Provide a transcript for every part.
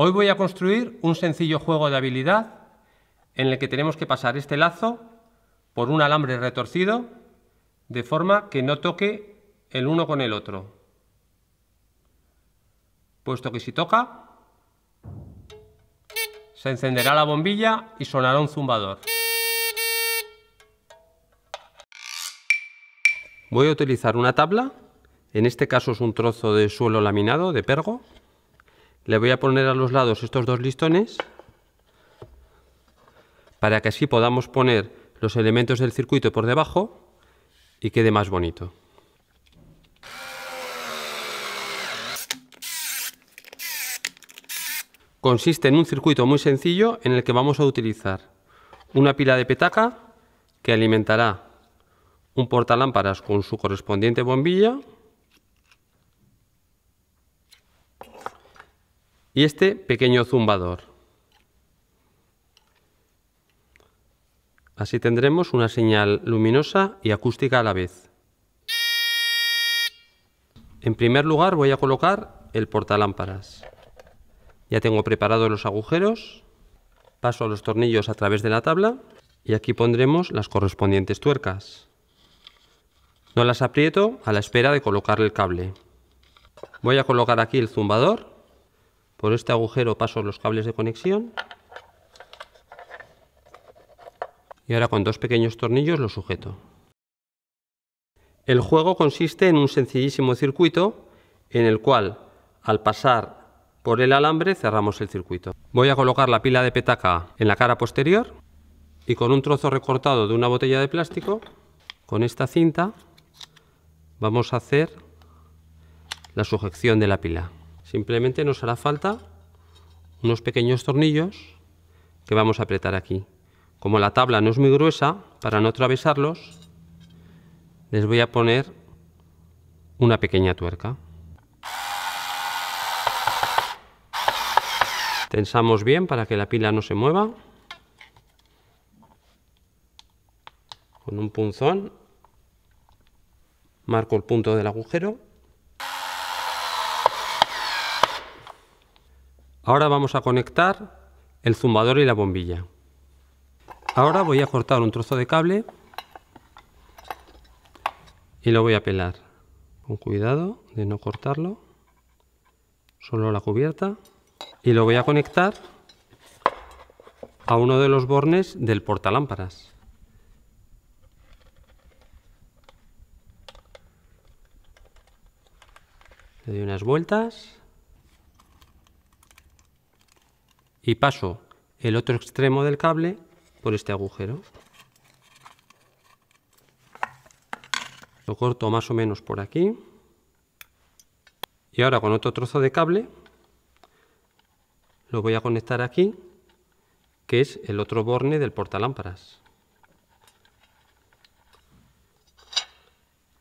Hoy voy a construir un sencillo juego de habilidad en el que tenemos que pasar este lazo por un alambre retorcido de forma que no toque el uno con el otro. Puesto que si toca, se encenderá la bombilla y sonará un zumbador. Voy a utilizar una tabla, en este caso es un trozo de suelo laminado de pergo, le voy a poner a los lados estos dos listones para que así podamos poner los elementos del circuito por debajo y quede más bonito. Consiste en un circuito muy sencillo en el que vamos a utilizar una pila de petaca que alimentará un portalámparas con su correspondiente bombilla y este pequeño zumbador. Así tendremos una señal luminosa y acústica a la vez. En primer lugar voy a colocar el portalámparas. Ya tengo preparados los agujeros, paso los tornillos a través de la tabla y aquí pondremos las correspondientes tuercas. No las aprieto a la espera de colocar el cable. Voy a colocar aquí el zumbador por este agujero paso los cables de conexión. Y ahora con dos pequeños tornillos lo sujeto. El juego consiste en un sencillísimo circuito en el cual al pasar por el alambre cerramos el circuito. Voy a colocar la pila de petaca en la cara posterior y con un trozo recortado de una botella de plástico, con esta cinta vamos a hacer la sujeción de la pila. Simplemente nos hará falta unos pequeños tornillos que vamos a apretar aquí. Como la tabla no es muy gruesa, para no atravesarlos, les voy a poner una pequeña tuerca. Tensamos bien para que la pila no se mueva. Con un punzón marco el punto del agujero Ahora vamos a conectar el zumbador y la bombilla. Ahora voy a cortar un trozo de cable y lo voy a pelar. Con cuidado de no cortarlo, solo la cubierta. Y lo voy a conectar a uno de los bornes del portalámparas. Le doy unas vueltas. y paso el otro extremo del cable por este agujero. Lo corto más o menos por aquí. Y ahora con otro trozo de cable lo voy a conectar aquí, que es el otro borne del portalámparas.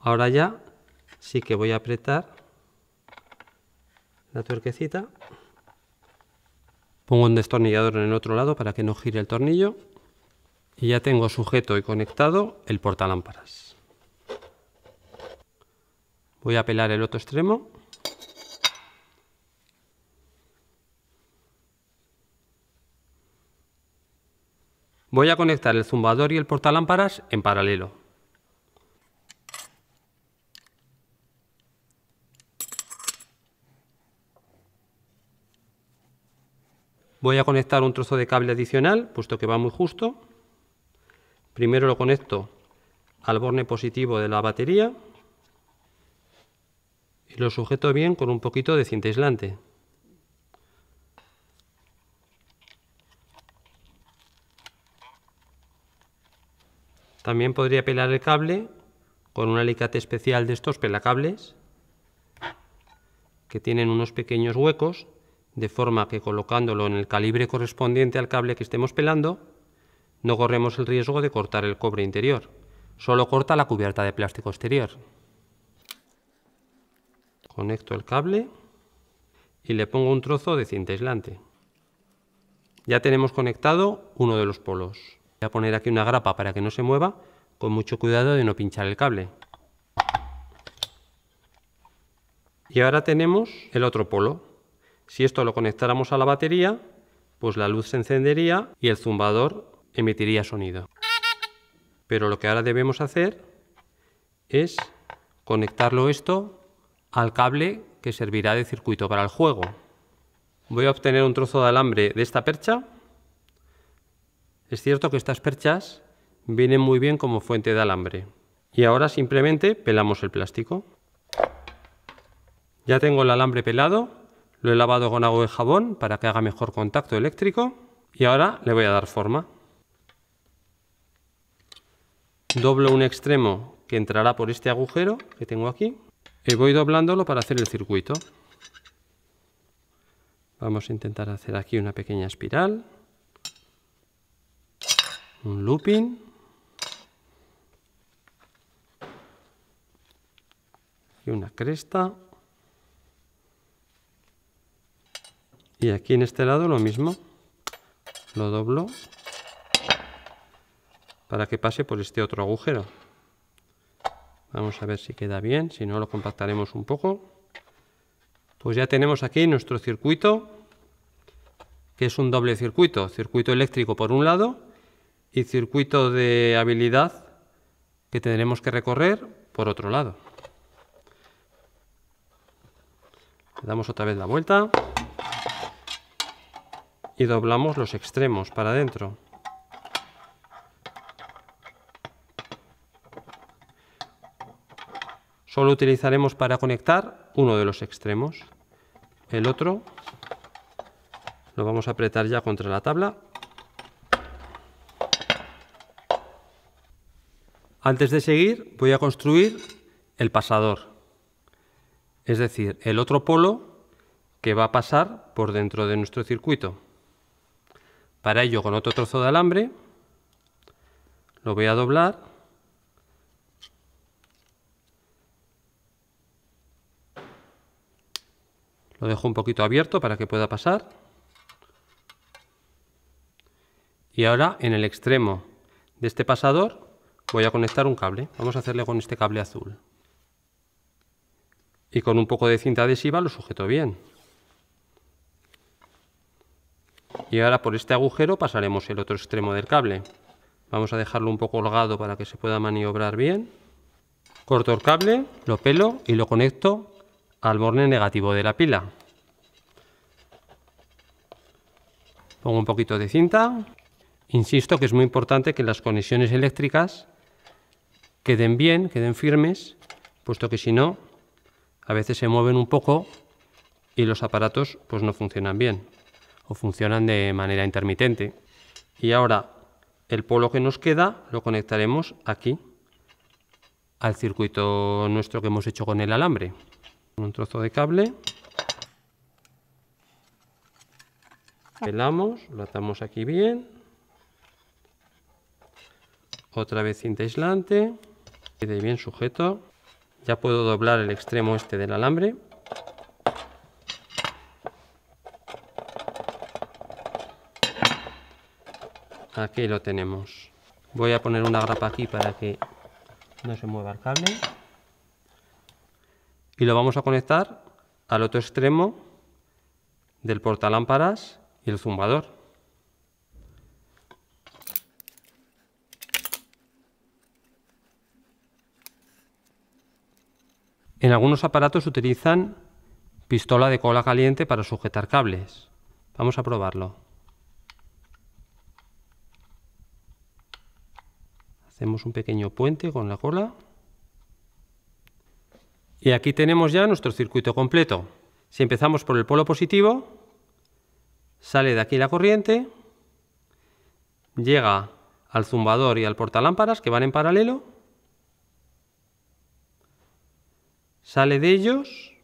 Ahora ya sí que voy a apretar la tuerquecita Pongo un destornillador en el otro lado para que no gire el tornillo. Y ya tengo sujeto y conectado el portalámparas. Voy a pelar el otro extremo. Voy a conectar el zumbador y el portalámparas en paralelo. Voy a conectar un trozo de cable adicional, puesto que va muy justo. Primero lo conecto al borne positivo de la batería y lo sujeto bien con un poquito de cinta aislante. También podría pelar el cable con un alicate especial de estos pelacables que tienen unos pequeños huecos de forma que colocándolo en el calibre correspondiente al cable que estemos pelando, no corremos el riesgo de cortar el cobre interior, solo corta la cubierta de plástico exterior. Conecto el cable y le pongo un trozo de cinta aislante. Ya tenemos conectado uno de los polos. Voy a poner aquí una grapa para que no se mueva, con mucho cuidado de no pinchar el cable. Y ahora tenemos el otro polo. Si esto lo conectáramos a la batería, pues la luz se encendería y el zumbador emitiría sonido. Pero lo que ahora debemos hacer es conectarlo esto al cable que servirá de circuito para el juego. Voy a obtener un trozo de alambre de esta percha. Es cierto que estas perchas vienen muy bien como fuente de alambre. Y ahora simplemente pelamos el plástico. Ya tengo el alambre pelado lo he lavado con agua y jabón para que haga mejor contacto eléctrico. Y ahora le voy a dar forma. Doblo un extremo que entrará por este agujero que tengo aquí. Y voy doblándolo para hacer el circuito. Vamos a intentar hacer aquí una pequeña espiral. Un looping. Y una cresta. y aquí en este lado lo mismo lo doblo para que pase por este otro agujero vamos a ver si queda bien si no lo compactaremos un poco pues ya tenemos aquí nuestro circuito que es un doble circuito circuito eléctrico por un lado y circuito de habilidad que tendremos que recorrer por otro lado le damos otra vez la vuelta y doblamos los extremos para adentro. Solo utilizaremos para conectar uno de los extremos. El otro lo vamos a apretar ya contra la tabla. Antes de seguir voy a construir el pasador, es decir, el otro polo que va a pasar por dentro de nuestro circuito. Para ello, con otro trozo de alambre, lo voy a doblar. Lo dejo un poquito abierto para que pueda pasar. Y ahora en el extremo de este pasador voy a conectar un cable. Vamos a hacerle con este cable azul. Y con un poco de cinta adhesiva lo sujeto bien. Y ahora por este agujero pasaremos el otro extremo del cable. Vamos a dejarlo un poco holgado para que se pueda maniobrar bien. Corto el cable, lo pelo y lo conecto al borne negativo de la pila. Pongo un poquito de cinta. Insisto que es muy importante que las conexiones eléctricas queden bien, queden firmes, puesto que si no, a veces se mueven un poco y los aparatos pues no funcionan bien o funcionan de manera intermitente. Y ahora el polo que nos queda lo conectaremos aquí al circuito nuestro que hemos hecho con el alambre. Un trozo de cable. Pelamos, lo atamos aquí bien. Otra vez cinta aislante. Quede bien sujeto. Ya puedo doblar el extremo este del alambre. Aquí lo tenemos. Voy a poner una grapa aquí para que no se mueva el cable. Y lo vamos a conectar al otro extremo del portalámparas y el zumbador. En algunos aparatos utilizan pistola de cola caliente para sujetar cables. Vamos a probarlo. Hacemos un pequeño puente con la cola. Y aquí tenemos ya nuestro circuito completo. Si empezamos por el polo positivo, sale de aquí la corriente, llega al zumbador y al portalámparas que van en paralelo, sale de ellos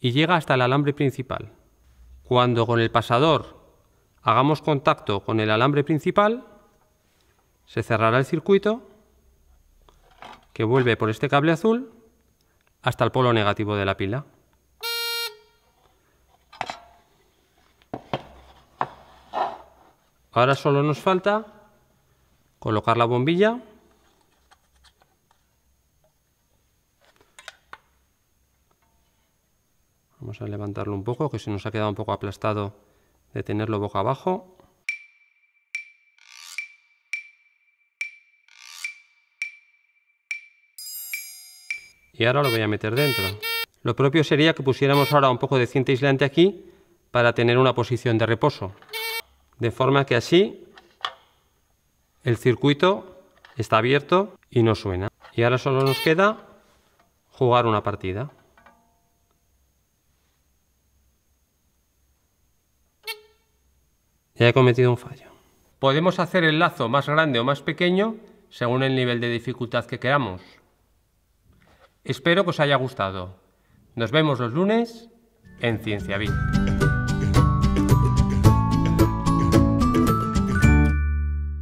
y llega hasta el alambre principal. Cuando con el pasador hagamos contacto con el alambre principal, se cerrará el circuito que vuelve por este cable azul hasta el polo negativo de la pila. Ahora solo nos falta colocar la bombilla Vamos a levantarlo un poco, que se nos ha quedado un poco aplastado de tenerlo boca abajo. y ahora lo voy a meter dentro. Lo propio sería que pusiéramos ahora un poco de cinta aislante aquí para tener una posición de reposo. De forma que así el circuito está abierto y no suena. Y ahora solo nos queda jugar una partida. Ya he cometido un fallo. Podemos hacer el lazo más grande o más pequeño según el nivel de dificultad que queramos. Espero que os haya gustado. Nos vemos los lunes en Ciencia